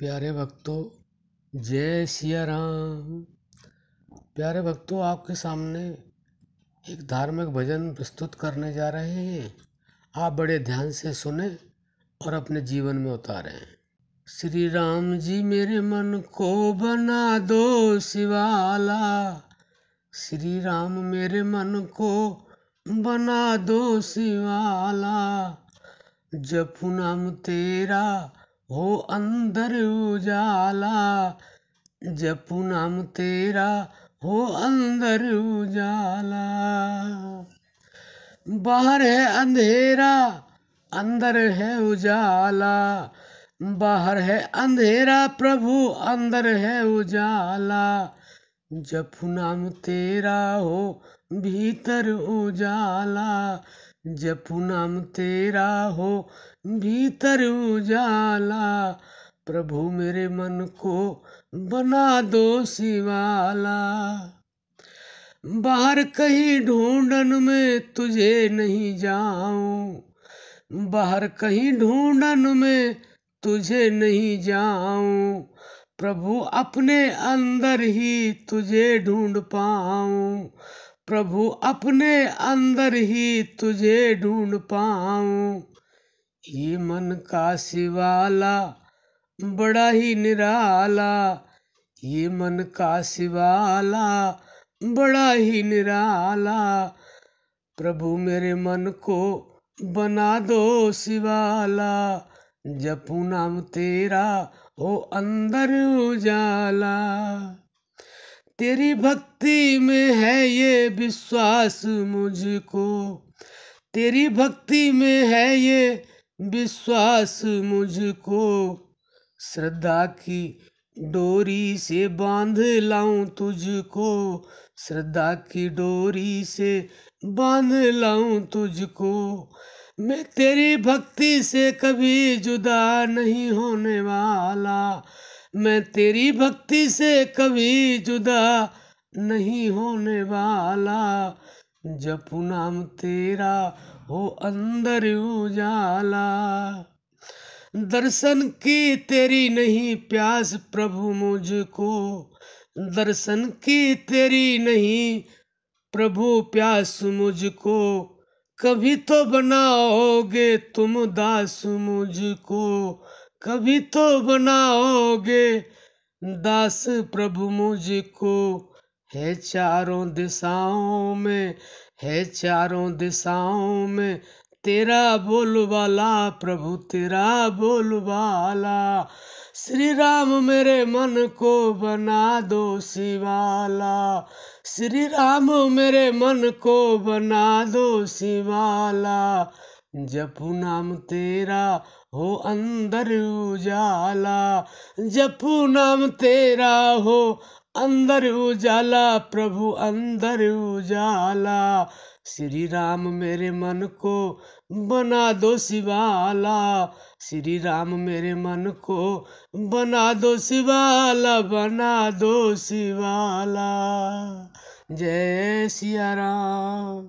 प्यारे भक्तों जय सिया राम प्यारे भक्तों आपके सामने एक धार्मिक भजन प्रस्तुत करने जा रहे हैं आप बड़े ध्यान से सुने और अपने जीवन में उतारें श्री राम जी मेरे मन को बना दो शिवाला श्री राम मेरे मन को बना दो शिवाला जपू नाम तेरा हो अंदर उजाला जपू नाम तेरा हो अंदर उजाला बाहर है अंधेरा अंदर है उजाला बाहर है अंधेरा प्रभु अंदर है उजाला जपू नाम तेरा हो भीतर उजाला जपू नाम तेरा हो भीतर उजाला प्रभु मेरे मन को बना दो शिवाला बाहर कहीं ढूंढन में तुझे नहीं जाऊं बाहर कहीं ढूंढन में तुझे नहीं जाऊं प्रभु अपने अंदर ही तुझे ढूंढ पाऊं प्रभु अपने अंदर ही तुझे ढूंढ पाऊं ये मन का शिवाला बड़ा ही निराला ये मन का शिवाला बड़ा ही निराला प्रभु मेरे मन को बना दो शिवाला जपू नाम तेरा हो अंदर उजाला तेरी भक्ति में है ये विश्वास मुझको तेरी भक्ति में है ये विश्वास मुझको श्रद्धा की डोरी से बांध लाऊं तुझको श्रद्धा की डोरी से बांध लाऊं तुझको मैं तेरी भक्ति से कभी जुदा नहीं होने वाला मैं तेरी भक्ति से कभी जुदा नहीं होने वाला जप नाम तेरा हो अंदर उजाला दर्शन की तेरी नहीं प्यास प्रभु मुझको दर्शन की तेरी नहीं प्रभु प्यास मुझको कभी तो बनाओगे तुम दास मुझको कभी तो बनाओगे दास प्रभु मुझको है चारों दिशाओं में है चारों दिशाओं में तेरा बोलबाला प्रभु तेरा बोलबाला श्री राम मेरे मन को बना दो शिवाला श्री राम मेरे मन को बना दो शिवाला जपू नाम तेरा हो अंदर उजाला जपू नाम तेरा हो अंदर उजाला प्रभु अंदर उजाला श्री राम मेरे मन को बना दो शिवाला श्री राम मेरे मन को बना दो शिवाला बना दो शिवाला जय सिया राम